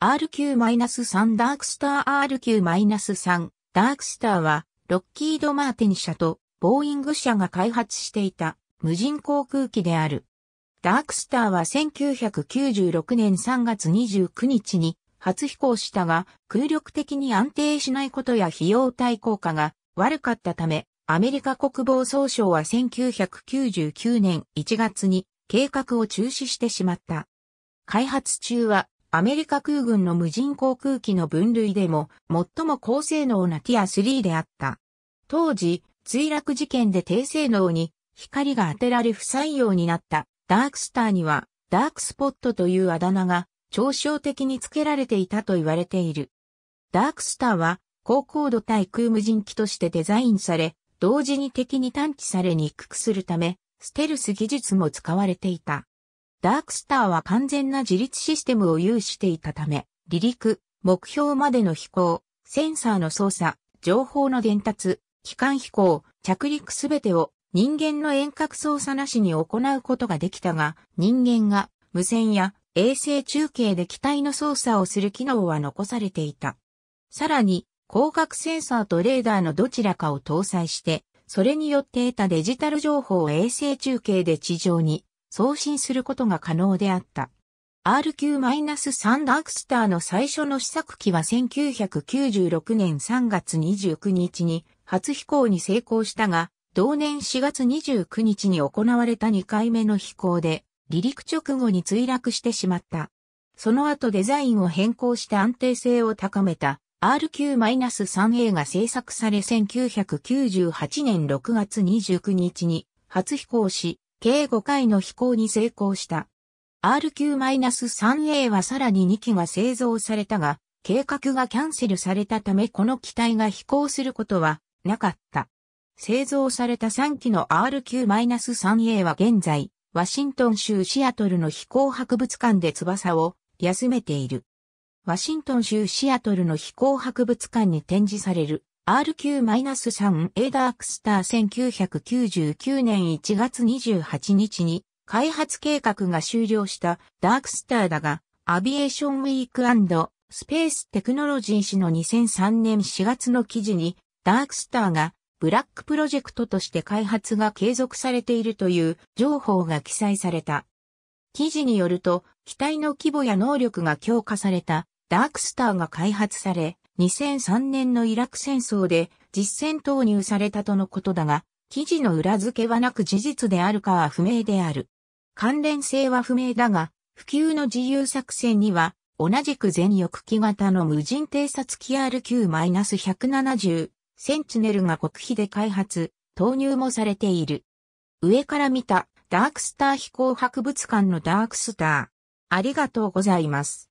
RQ-3 ダークスター RQ-3 ダークスターは、ロッキード・マーティン社とボーイング社が開発していた無人航空機である。ダークスターは1996年3月29日に初飛行したが、空力的に安定しないことや費用対効果が悪かったため、アメリカ国防総省は1999年1月に計画を中止してしまった。開発中はアメリカ空軍の無人航空機の分類でも最も高性能なティア3であった。当時、墜落事件で低性能に光が当てられ不採用になったダークスターにはダークスポットというあだ名が嘲笑的に付けられていたと言われている。ダークスターは高高度対空無人機としてデザインされ、同時に敵に探知されにくくするため、ステルス技術も使われていた。ダークスターは完全な自立システムを有していたため、離陸、目標までの飛行、センサーの操作、情報の伝達、機関飛行、着陸すべてを人間の遠隔操作なしに行うことができたが、人間が無線や衛星中継で機体の操作をする機能は残されていた。さらに、光学センサーとレーダーのどちらかを搭載して、それによって得たデジタル情報を衛星中継で地上に送信することが可能であった。RQ-3 ダークスターの最初の試作機は1996年3月29日に初飛行に成功したが、同年4月29日に行われた2回目の飛行で、離陸直後に墜落してしまった。その後デザインを変更して安定性を高めた RQ-3A が製作され1998年6月29日に初飛行し、計5回の飛行に成功した。RQ-3A はさらに2機が製造されたが、計画がキャンセルされたためこの機体が飛行することはなかった。製造された3機の RQ-3A は現在、ワシントン州シアトルの飛行博物館で翼を休めている。ワシントン州シアトルの飛行博物館に展示される RQ-3 d a ダークスター1999年1月28日に開発計画が終了したダークスターだが、アビエーションウィークスペーステクノロジー誌の2003年4月の記事に、ダークスターがブラックプロジェクトとして開発が継続されているという情報が記載された。記事によると、機体の規模や能力が強化されたダークスターが開発され、2003年のイラク戦争で実戦投入されたとのことだが、記事の裏付けはなく事実であるかは不明である。関連性は不明だが、普及の自由作戦には、同じく全翼機型の無人偵察機 RQ-170 センチネルが国費で開発、投入もされている。上から見たダークスター飛行博物館のダークスター。ありがとうございます。